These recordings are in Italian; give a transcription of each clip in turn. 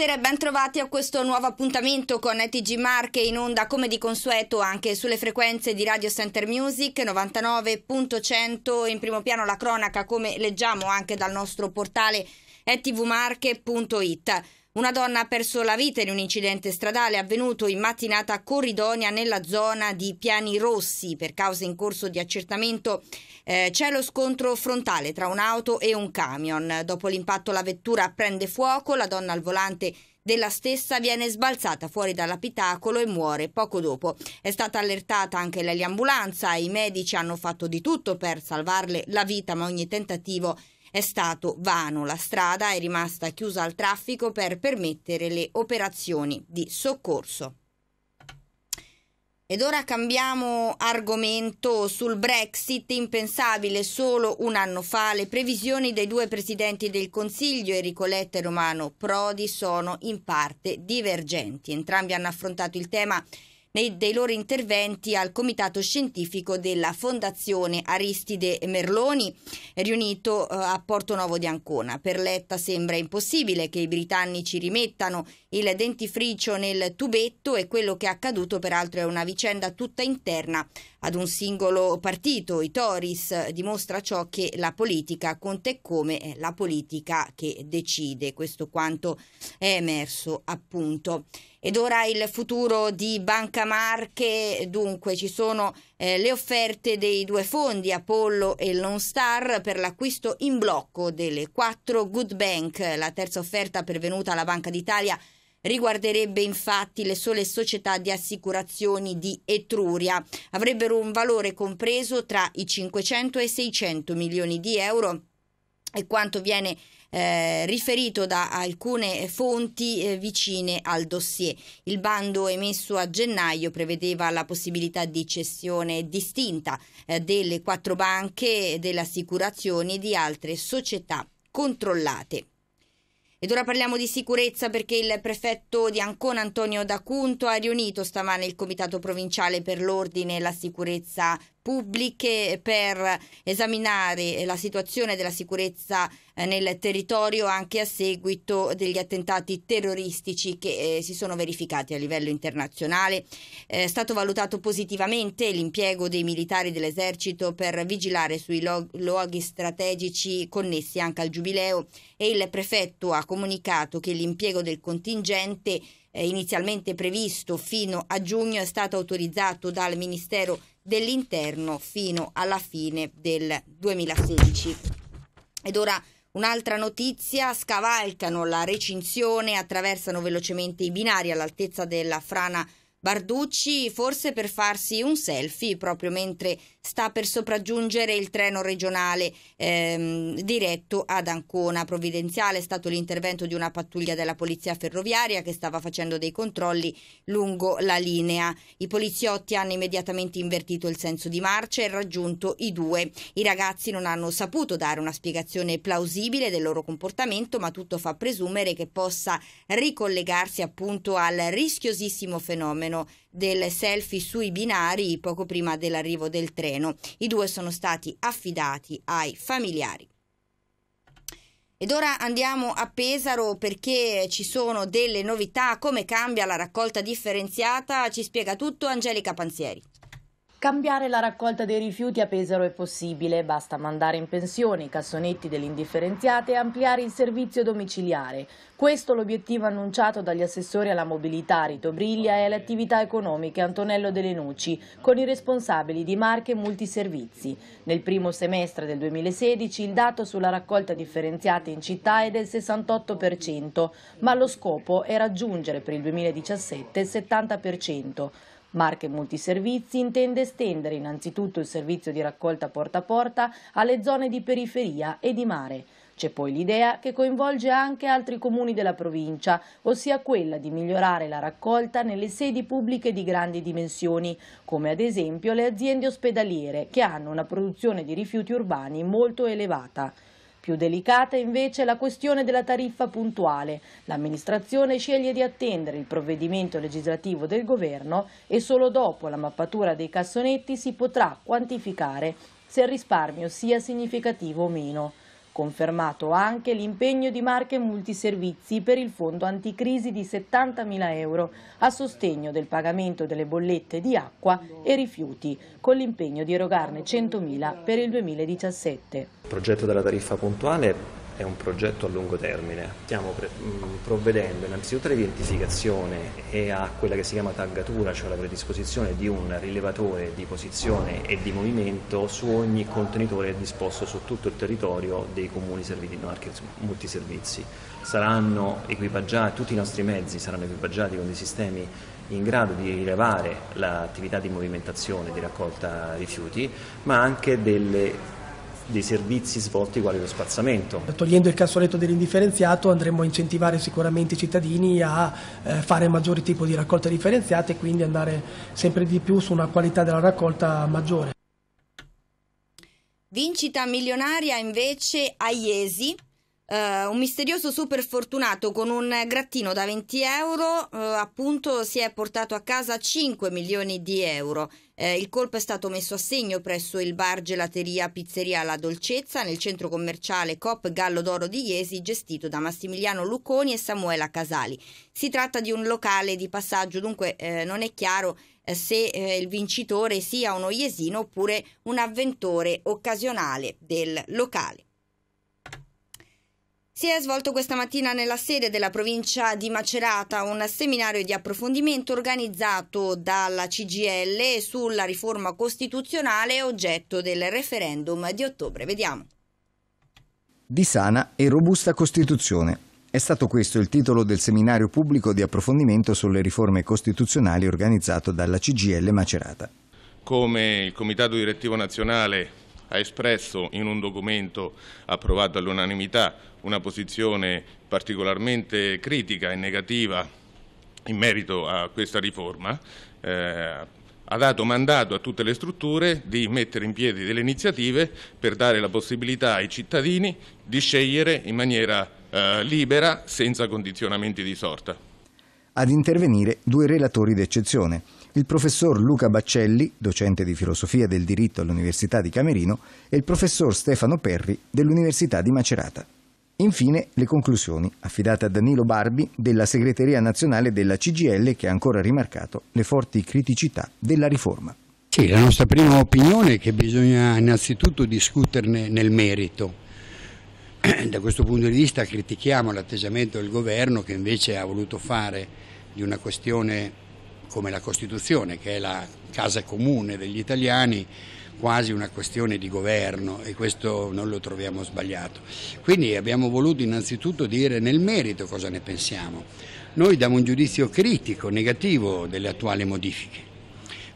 Buonasera e bentrovati a questo nuovo appuntamento con TG Marche in onda come di consueto anche sulle frequenze di Radio Center Music 99.100 in primo piano la cronaca come leggiamo anche dal nostro portale tvmarche.it. Una donna ha perso la vita in un incidente stradale avvenuto in mattinata a Corridonia nella zona di Piani Rossi. Per cause in corso di accertamento eh, c'è lo scontro frontale tra un'auto e un camion. Dopo l'impatto la vettura prende fuoco, la donna al volante della stessa viene sbalzata fuori dall'abitacolo e muore poco dopo. È stata allertata anche l'eliambulanza, i medici hanno fatto di tutto per salvarle la vita, ma ogni tentativo è è stato vano, la strada è rimasta chiusa al traffico per permettere le operazioni di soccorso. Ed ora cambiamo argomento sul Brexit, impensabile solo un anno fa, le previsioni dei due presidenti del Consiglio, Enrico Letta e Romano Prodi, sono in parte divergenti. Entrambi hanno affrontato il tema nei, dei loro interventi al comitato scientifico della Fondazione Aristide Merloni riunito eh, a Porto Novo di Ancona. Per Letta sembra impossibile che i britannici rimettano il dentifricio nel tubetto e quello che è accaduto peraltro è una vicenda tutta interna ad un singolo partito. I Tories dimostra ciò che la politica conta e come la politica che decide. Questo quanto è emerso appunto. Ed ora il futuro di Banca Marche, dunque ci sono eh, le offerte dei due fondi Apollo e Lone Star per l'acquisto in blocco delle quattro Good Bank, la terza offerta pervenuta alla Banca d'Italia riguarderebbe infatti le sole società di assicurazioni di Etruria. Avrebbero un valore compreso tra i 500 e i 600 milioni di euro e quanto viene eh, riferito da alcune fonti eh, vicine al dossier. Il bando emesso a gennaio prevedeva la possibilità di cessione distinta eh, delle quattro banche, delle assicurazioni e di altre società controllate. Ed ora parliamo di sicurezza perché il prefetto di Ancona Antonio D'Acunto ha riunito stamane il Comitato Provinciale per l'Ordine e la Sicurezza Pubbliche per esaminare la situazione della sicurezza eh, nel territorio anche a seguito degli attentati terroristici che eh, si sono verificati a livello internazionale. È stato valutato positivamente l'impiego dei militari dell'esercito per vigilare sui log- luoghi strategici connessi anche al giubileo e il prefetto ha comunicato che l'impiego del contingente eh, inizialmente previsto fino a giugno è stato autorizzato dal Ministero dell'Interno fino alla fine del 2016. Ed ora Un'altra notizia, scavalcano la recinzione, attraversano velocemente i binari all'altezza della frana Barducci forse per farsi un selfie proprio mentre sta per sopraggiungere il treno regionale ehm, diretto ad Ancona. Provvidenziale è stato l'intervento di una pattuglia della polizia ferroviaria che stava facendo dei controlli lungo la linea. I poliziotti hanno immediatamente invertito il senso di marcia e raggiunto i due. I ragazzi non hanno saputo dare una spiegazione plausibile del loro comportamento, ma tutto fa presumere che possa ricollegarsi appunto al rischiosissimo fenomeno fenomeno del selfie sui binari poco prima dell'arrivo del treno. I due sono stati affidati ai familiari. Ed ora andiamo a Pesaro perché ci sono delle novità, come cambia la raccolta differenziata, ci spiega tutto Angelica Panzieri. Cambiare la raccolta dei rifiuti a Pesaro è possibile, basta mandare in pensione i cassonetti dell'indifferenziata e ampliare il servizio domiciliare. Questo l'obiettivo annunciato dagli assessori alla mobilità Rito Briglia e alle attività economiche Antonello Delenucci con i responsabili di marche multiservizi. Nel primo semestre del 2016 il dato sulla raccolta differenziata in città è del 68%, ma lo scopo è raggiungere per il 2017 il 70%. Marche Multiservizi intende estendere innanzitutto il servizio di raccolta porta a porta alle zone di periferia e di mare. C'è poi l'idea che coinvolge anche altri comuni della provincia, ossia quella di migliorare la raccolta nelle sedi pubbliche di grandi dimensioni, come ad esempio le aziende ospedaliere che hanno una produzione di rifiuti urbani molto elevata. Più delicata invece è la questione della tariffa puntuale. L'amministrazione sceglie di attendere il provvedimento legislativo del governo e solo dopo la mappatura dei cassonetti si potrà quantificare se il risparmio sia significativo o meno. Confermato anche l'impegno di Marche Multiservizi per il fondo anticrisi di 70.000 euro a sostegno del pagamento delle bollette di acqua e rifiuti, con l'impegno di erogarne 100.000 per il 2017. Il progetto della tariffa puntuale è un progetto a lungo termine. Stiamo pre- mm, provvedendo innanzitutto all'identificazione e a quella che si chiama taggatura, cioè la predisposizione di un rilevatore di posizione e di movimento su ogni contenitore disposto su tutto il territorio dei comuni serviti in marchio multiservizi. Saranno equipaggiati, tutti i nostri mezzi saranno equipaggiati con dei sistemi in grado di rilevare l'attività di movimentazione, di raccolta rifiuti, ma anche delle dei servizi svolti quali lo spazzamento. Togliendo il cassoletto dell'indifferenziato andremo a incentivare sicuramente i cittadini a eh, fare maggiori tipi di raccolta differenziata e quindi andare sempre di più su una qualità della raccolta maggiore. Vincita milionaria invece a Iesi eh, un misterioso super fortunato con un grattino da 20 euro eh, appunto si è portato a casa 5 milioni di euro. Eh, il colpo è stato messo a segno presso il bar gelateria Pizzeria La Dolcezza nel centro commerciale Cop Gallo d'Oro di Iesi gestito da Massimiliano Lucconi e Samuela Casali. Si tratta di un locale di passaggio, dunque eh, non è chiaro eh, se eh, il vincitore sia uno iesino oppure un avventore occasionale del locale. Si è svolto questa mattina nella sede della provincia di Macerata un seminario di approfondimento organizzato dalla CGL sulla riforma costituzionale oggetto del referendum di ottobre. Vediamo. Di sana e robusta Costituzione. È stato questo il titolo del seminario pubblico di approfondimento sulle riforme costituzionali organizzato dalla CGL Macerata. Come il Comitato Direttivo Nazionale ha espresso in un documento approvato all'unanimità una posizione particolarmente critica e negativa in merito a questa riforma, eh, ha dato mandato a tutte le strutture di mettere in piedi delle iniziative per dare la possibilità ai cittadini di scegliere in maniera eh, libera senza condizionamenti di sorta. Ad intervenire due relatori d'eccezione, il professor Luca Baccelli, docente di filosofia del diritto all'Università di Camerino, e il professor Stefano Perri dell'Università di Macerata. Infine le conclusioni, affidate a Danilo Barbi della segreteria nazionale della CGL che ha ancora rimarcato le forti criticità della riforma. Sì, la nostra prima opinione è che bisogna innanzitutto discuterne nel merito. Da questo punto di vista critichiamo l'atteggiamento del governo che invece ha voluto fare di una questione come la Costituzione, che è la casa comune degli italiani, quasi una questione di governo e questo non lo troviamo sbagliato. Quindi abbiamo voluto innanzitutto dire nel merito cosa ne pensiamo. Noi diamo un giudizio critico, negativo delle attuali modifiche.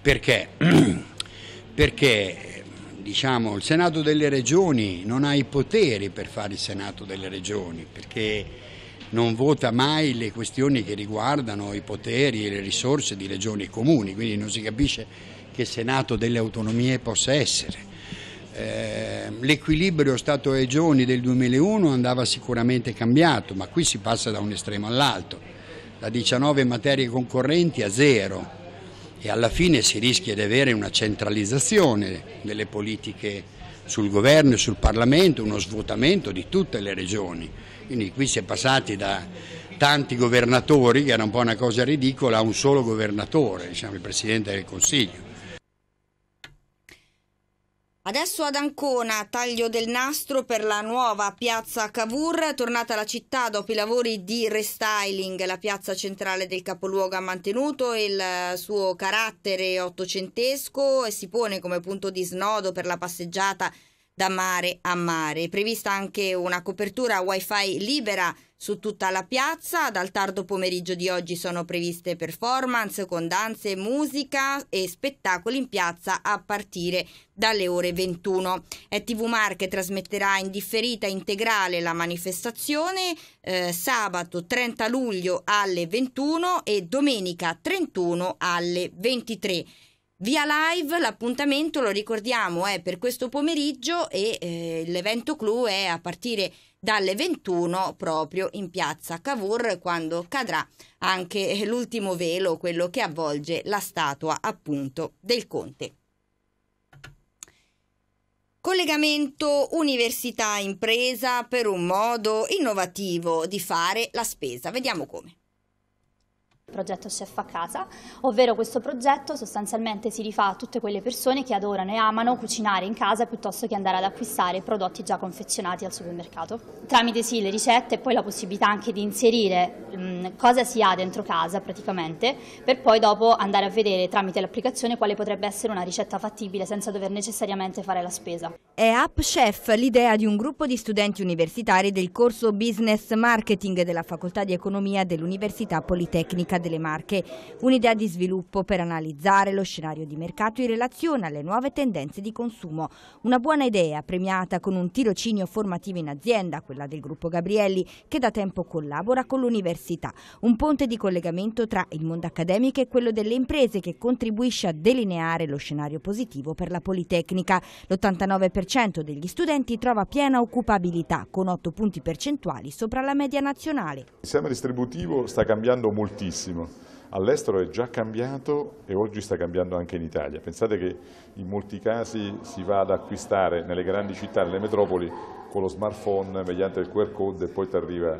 Perché? Perché diciamo, il Senato delle Regioni non ha i poteri per fare il Senato delle Regioni, perché non vota mai le questioni che riguardano i poteri e le risorse di regioni e comuni, quindi non si capisce che Senato delle autonomie possa essere. Ehm, l'equilibrio Stato-Regioni del 2001 andava sicuramente cambiato, ma qui si passa da un estremo all'altro, da 19 materie concorrenti a zero e alla fine si rischia di avere una centralizzazione delle politiche sul governo e sul Parlamento, uno svuotamento di tutte le regioni. Quindi qui si è passati da tanti governatori, che era un po' una cosa ridicola, a un solo governatore, diciamo, il Presidente del Consiglio. Adesso ad Ancona, taglio del nastro per la nuova piazza Cavour, tornata alla città dopo i lavori di restyling. La piazza centrale del capoluogo ha mantenuto il suo carattere ottocentesco e si pone come punto di snodo per la passeggiata da mare a mare. È prevista anche una copertura wifi libera su tutta la piazza. Dal tardo pomeriggio di oggi sono previste performance con danze, musica e spettacoli in piazza a partire dalle ore 21. ETV Marche trasmetterà in differita integrale la manifestazione eh, sabato 30 luglio alle 21 e domenica 31 alle 23. Via live l'appuntamento, lo ricordiamo, è per questo pomeriggio e eh, l'evento clou è a partire dalle 21 proprio in piazza Cavour quando cadrà anche eh, l'ultimo velo, quello che avvolge la statua appunto del conte. Collegamento università-impresa per un modo innovativo di fare la spesa. Vediamo come progetto Chef a Casa, ovvero questo progetto sostanzialmente si rifà a tutte quelle persone che adorano e amano cucinare in casa piuttosto che andare ad acquistare prodotti già confezionati al supermercato. Tramite sì le ricette e poi la possibilità anche di inserire mh, cosa si ha dentro casa praticamente, per poi dopo andare a vedere tramite l'applicazione quale potrebbe essere una ricetta fattibile senza dover necessariamente fare la spesa. È App Chef l'idea di un gruppo di studenti universitari del corso Business Marketing della Facoltà di Economia dell'Università Politecnica delle Marche, un'idea di sviluppo per analizzare lo scenario di mercato in relazione alle nuove tendenze di consumo. Una buona idea premiata con un tirocinio formativo in azienda, quella del gruppo Gabrielli, che da tempo collabora con l'università. Un ponte di collegamento tra il mondo accademico e quello delle imprese che contribuisce a delineare lo scenario positivo per la Politecnica. L'89% degli studenti trova piena occupabilità, con 8 punti percentuali sopra la media nazionale. Il sistema distributivo sta cambiando moltissimo tantissimo. All'estero è già cambiato e oggi sta cambiando anche in Italia. Pensate che in molti casi si va ad acquistare nelle grandi città, nelle metropoli, con lo smartphone mediante il QR code e poi ti arriva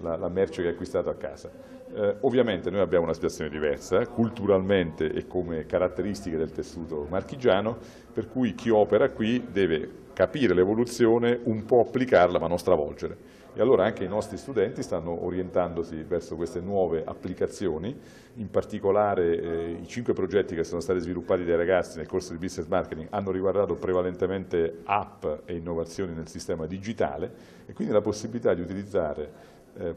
la, la, merce che hai acquistato a casa. Eh, ovviamente noi abbiamo una situazione diversa, eh, culturalmente e come caratteristiche del tessuto marchigiano, per cui chi opera qui deve capire l'evoluzione, un po' applicarla ma non stravolgere. E allora anche i nostri studenti stanno orientandosi verso queste nuove applicazioni, in particolare eh, i cinque progetti che sono stati sviluppati dai ragazzi nel corso di business marketing hanno riguardato prevalentemente app e innovazioni nel sistema digitale e quindi la possibilità di utilizzare eh,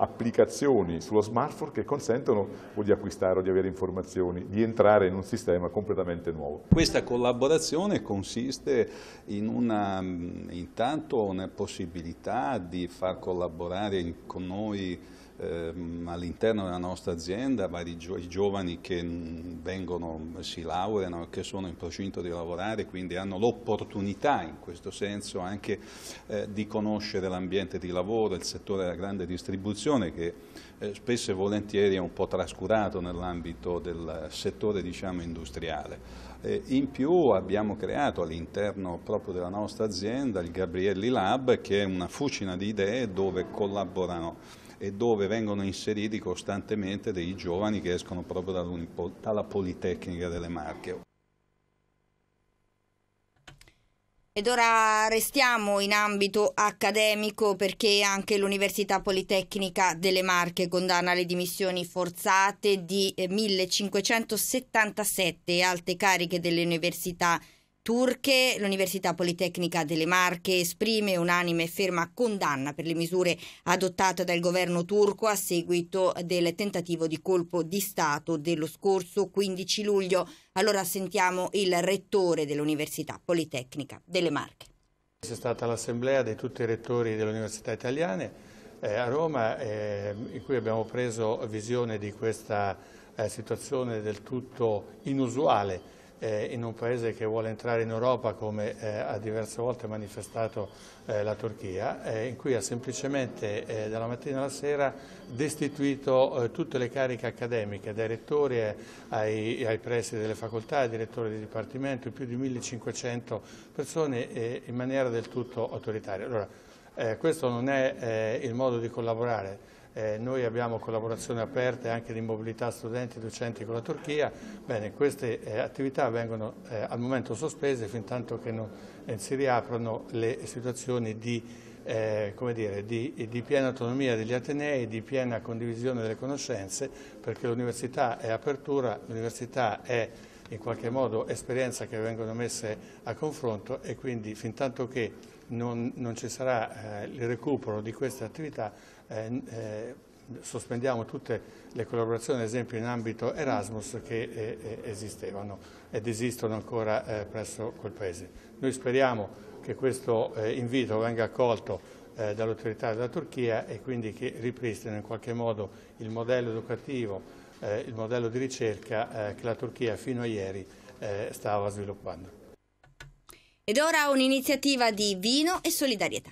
applicazioni sullo smartphone che consentono o di acquistare o di avere informazioni, di entrare in un sistema completamente nuovo. Questa collaborazione consiste in una, mm, intanto una possibilità di far collaborare con noi ehm, all'interno della nostra azienda vari gio i giovani che mm, vengono, si laureano, che sono in procinto di lavorare, quindi hanno l'opportunità in questo senso anche eh, di conoscere l'ambiente di lavoro, il settore della grande distribuzione che eh, spesso e volentieri è un po' trascurato nell'ambito del settore diciamo, industriale. Eh, in più abbiamo creato all'interno proprio della nostra azienda il Gabrielli Lab che è una fucina di idee dove collaborano e dove vengono inseriti costantemente dei giovani che escono proprio dalla Politecnica delle Marche. Ed ora restiamo in ambito accademico perché anche l'Università Politecnica delle Marche condanna le dimissioni forzate di 1577 eh, alte cariche delle università turche. L'Università Politecnica delle Marche esprime unanime e ferma condanna per le misure adottate dal governo turco a seguito del tentativo di colpo di Stato dello scorso 15 luglio. Allora sentiamo il rettore dell'Università Politecnica delle Marche. C'è stata l'assemblea di tutti i rettori delle università italiane eh, a Roma eh, in cui abbiamo preso visione di questa eh, situazione del tutto inusuale eh, in un paese che vuole entrare in Europa come eh, ha diverse volte manifestato eh, la Turchia, eh, in cui ha semplicemente eh, dalla mattina alla sera destituito eh, tutte le cariche accademiche, dai rettori ai, ai presidi delle facoltà, ai direttori di dipartimento, più di 1500 persone in maniera del tutto autoritaria. Allora, questo non è il modo di collaborare eh, noi abbiamo collaborazioni aperte anche di mobilità studenti e docenti con la Turchia, Bene, queste eh, attività vengono eh, al momento sospese fin tanto che non eh, si riaprono le situazioni di eh, come dire, di, di, piena autonomia degli Atenei, di piena condivisione delle conoscenze, perché l'università è apertura, l'università è in qualche modo esperienza che vengono messe a confronto e quindi fin tanto che non, non ci sarà eh, il recupero di queste attività eh, eh, sospendiamo tutte le collaborazioni, ad esempio in ambito Erasmus, che eh, eh, esistevano ed esistono ancora presso quel Paese. Noi speriamo che questo invito venga accolto dall'autorità della Turchia e quindi che ripristino in qualche modo il modello educativo, il modello di ricerca che la Turchia fino a ieri stava sviluppando. Ed ora un'iniziativa di vino e solidarietà.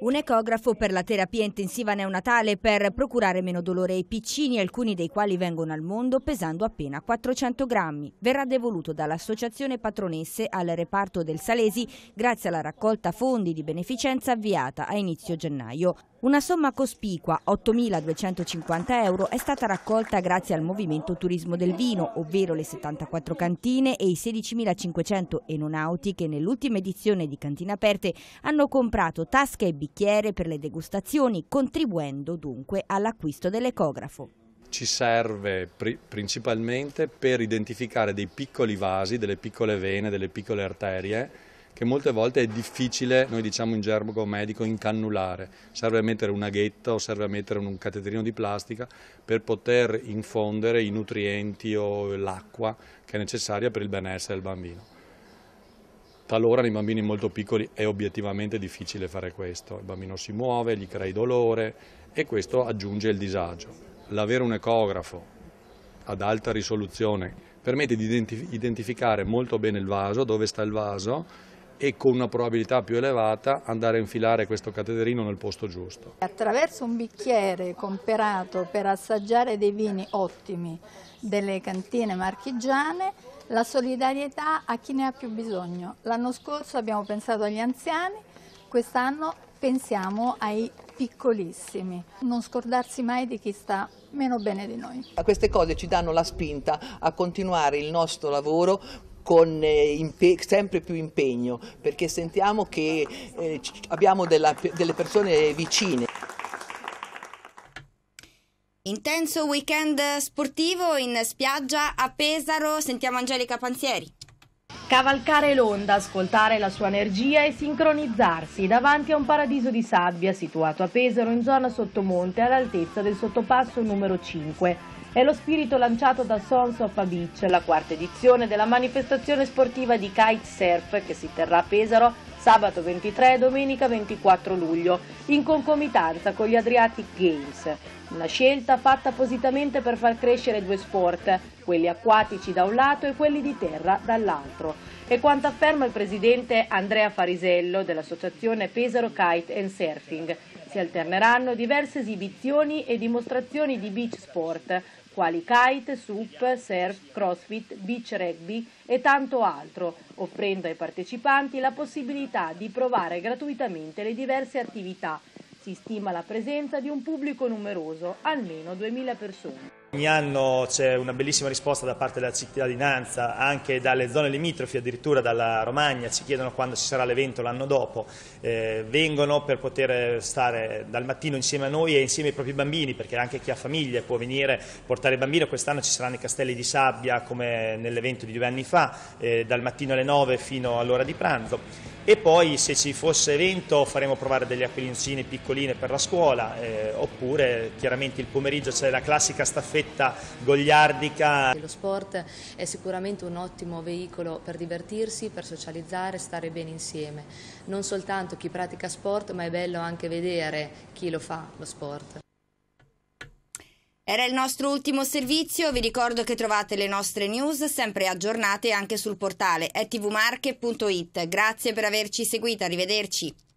Un ecografo per la terapia intensiva neonatale per procurare meno dolore ai piccini, alcuni dei quali vengono al mondo pesando appena 400 grammi. Verrà devoluto dall'Associazione Patronesse al reparto del Salesi grazie alla raccolta fondi di beneficenza avviata a inizio gennaio. Una somma cospicua, 8.250 euro, è stata raccolta grazie al Movimento Turismo del Vino, ovvero le 74 cantine e i 16.500 enonauti che nell'ultima edizione di Cantine Aperte hanno comprato tasche e bicchieri bicchiere per le degustazioni, contribuendo dunque all'acquisto dell'ecografo ci serve principalmente per identificare dei piccoli vasi, delle piccole vene, delle piccole arterie che molte volte è difficile, noi diciamo in gergo medico, incannulare. Serve a mettere una ghetta o serve a mettere un cateterino di plastica per poter infondere i nutrienti o l'acqua che è necessaria per il benessere del bambino. Talora nei bambini molto piccoli è obiettivamente difficile fare questo, il bambino si muove, gli crei dolore e questo aggiunge il disagio. L'avere un ecografo ad alta risoluzione permette di identificare molto bene il vaso, dove sta il vaso, e con una probabilità più elevata andare a infilare questo cateterino nel posto giusto. Attraverso un bicchiere comperato per assaggiare dei vini ottimi delle cantine marchigiane, la solidarietà a chi ne ha più bisogno. L'anno scorso abbiamo pensato agli anziani, quest'anno pensiamo ai piccolissimi, non scordarsi mai di chi sta meno bene di noi. Queste cose ci danno la spinta a continuare il nostro lavoro con eh, sempre più impegno perché sentiamo che eh, abbiamo della, delle persone vicine. Intenso weekend sportivo in spiaggia a Pesaro, sentiamo Angelica Panzieri. Cavalcare l'onda, ascoltare la sua energia e sincronizzarsi davanti a un paradiso di sabbia situato a Pesaro in zona sottomonte all'altezza del sottopasso numero 5. È lo spirito lanciato da Sons of a Beach, la quarta edizione della manifestazione sportiva di kitesurf che si terrà a Pesaro sabato 23 e domenica 24 luglio, in concomitanza con gli Adriatic Games. Una scelta fatta appositamente per far crescere due sport, quelli acquatici da un lato e quelli di terra dall'altro. E quanto afferma il presidente Andrea Farisello dell'associazione Pesaro Kite and Surfing, si alterneranno diverse esibizioni e dimostrazioni di beach sport, quali kite, sup, surf, crossfit, beach rugby e tanto altro, offrendo ai partecipanti la possibilità di provare gratuitamente le diverse attività. Si stima la presenza di un pubblico numeroso, almeno 2.000 persone. Ogni anno c'è una bellissima risposta da parte della cittadinanza, anche dalle zone limitrofi, addirittura dalla Romagna, ci chiedono quando ci sarà l'evento l'anno dopo. Eh, vengono per poter stare dal mattino insieme a noi e insieme ai propri bambini, perché anche chi ha famiglie può venire, a portare il bambino. Quest'anno ci saranno i castelli di sabbia come nell'evento di due anni fa, eh, dal mattino alle 9 fino all'ora di pranzo e poi se ci fosse evento faremo provare delle acquilincine piccoline per la scuola eh, oppure chiaramente il pomeriggio c'è la classica staffetta fetta gogliardica. Lo sport è sicuramente un ottimo veicolo per divertirsi, per socializzare, stare bene insieme. Non soltanto chi pratica sport, ma è bello anche vedere chi lo fa, lo sport. Era il nostro ultimo servizio, vi ricordo che trovate le nostre news sempre aggiornate anche sul portale tvmarche.it. Grazie per averci seguito, arrivederci.